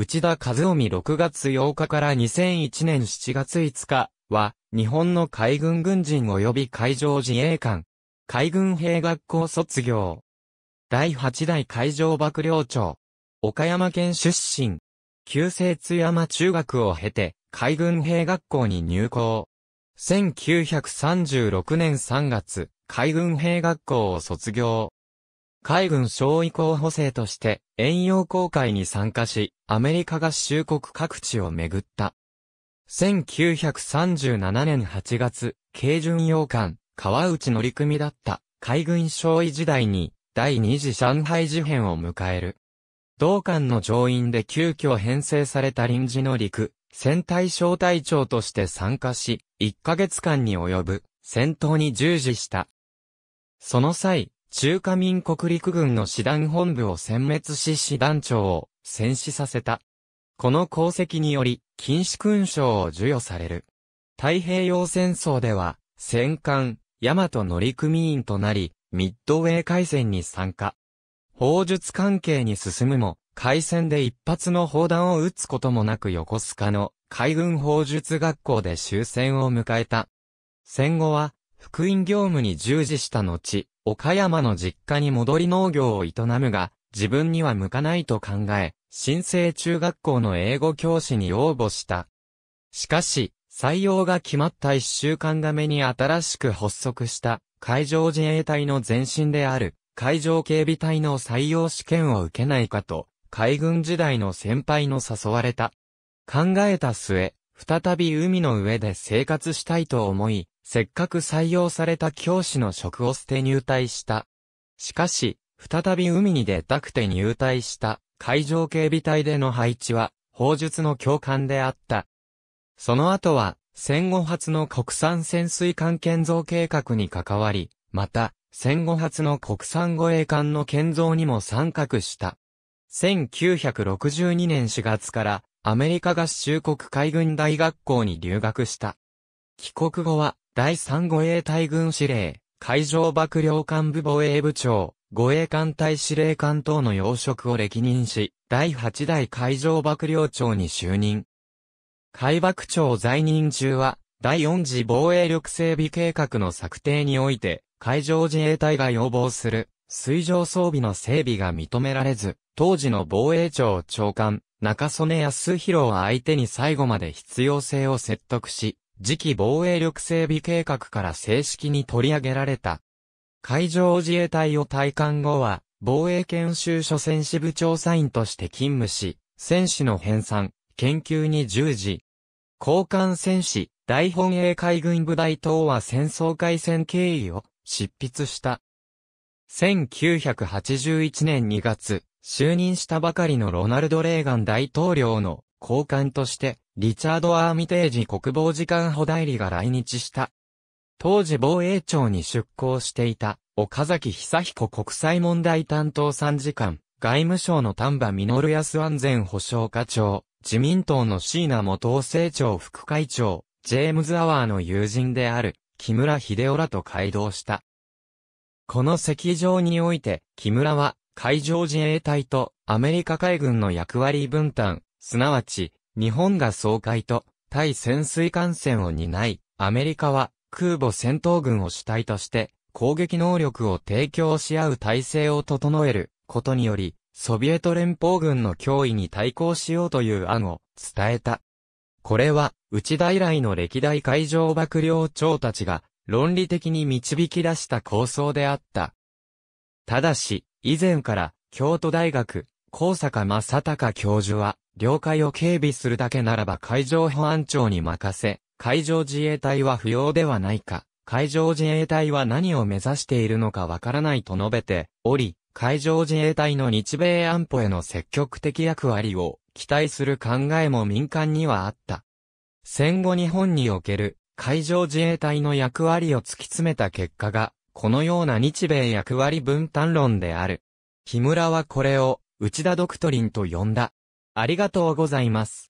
内田和臣6月8日から2001年7月5日は、日本の海軍軍人及び海上自衛官、海軍兵学校卒業。第8代海上幕僚長。岡山県出身。旧制津山中学を経て、海軍兵学校に入校。1936年3月、海軍兵学校を卒業。海軍将尉候補生として、遠洋航海に参加し、アメリカ合衆国各地を巡った。1937年8月、軽巡洋艦、川内乗組だった海軍将尉時代に、第二次上海事変を迎える。同艦の乗員で急遽編成された臨時の陸、戦隊小隊長として参加し、1ヶ月間に及ぶ戦闘に従事した。その際、中華民国陸軍の師団本部を殲滅し師団長を戦死させた。この功績により、禁止勲章を授与される。太平洋戦争では、戦艦、大和乗組員となり、ミッドウェー海戦に参加。砲術関係に進むも、海戦で一発の砲弾を撃つこともなく横須賀の海軍砲術学校で終戦を迎えた。戦後は、福音業務に従事した後、岡山の実家に戻り農業を営むが、自分には向かないと考え、新生中学校の英語教師に応募した。しかし、採用が決まった一週間がめに新しく発足した海上自衛隊の前身である海上警備隊の採用試験を受けないかと海軍時代の先輩の誘われた。考えた末、再び海の上で生活したいと思い、せっかく採用された教師の職を捨て入隊した。しかし、再び海に出たくて入隊した海上警備隊での配置は、砲術の教官であった。その後は、戦後初の国産潜水艦建造計画に関わり、また、戦後初の国産護衛艦の建造にも参画した。1962年4月からアメリカ合衆国海軍大学校に留学した。帰国後は第3護衛隊軍司令、海上幕僚幹部防衛部長、護衛艦隊司令官等の要職を歴任し、第8代海上幕僚長に就任。海幕長在任中は、第4次防衛力整備計画の策定において、海上自衛隊が要望する、水上装備の整備が認められず、当時の防衛庁長官、中曽根康弘を相手に最後まで必要性を説得し、次期防衛力整備計画から正式に取り上げられた。海上自衛隊を退官後は、防衛研修所戦士部調査員として勤務し、戦士の編纂、研究に従事。交換戦士、大本営海軍部隊等は戦争開戦経緯を執筆した。1981年2月、就任したばかりのロナルド・レーガン大統領の高官として、リチャード・アーミテージ国防次官補代理が来日した。当時防衛庁に出向していた、岡崎久彦国際問題担当参事官、外務省の丹波稔康安全保障課長、自民党の椎名元政調副会長、ジェームズ・アワーの友人である、木村秀夫らと会同した。この席上において、木村は、海上自衛隊とアメリカ海軍の役割分担、すなわち、日本が総会と対潜水艦船を担い、アメリカは空母戦闘軍を主体として攻撃能力を提供し合う体制を整えることにより、ソビエト連邦軍の脅威に対抗しようという案を伝えた。これは、内田以来の歴代海上幕僚長たちが論理的に導き出した構想であった。ただし、以前から京都大学、高坂正隆教授は、領海を警備するだけならば海上保安庁に任せ、海上自衛隊は不要ではないか、海上自衛隊は何を目指しているのかわからないと述べており、海上自衛隊の日米安保への積極的役割を期待する考えも民間にはあった。戦後日本における海上自衛隊の役割を突き詰めた結果が、このような日米役割分担論である。木村はこれを内田ドクトリンと呼んだ。ありがとうございます。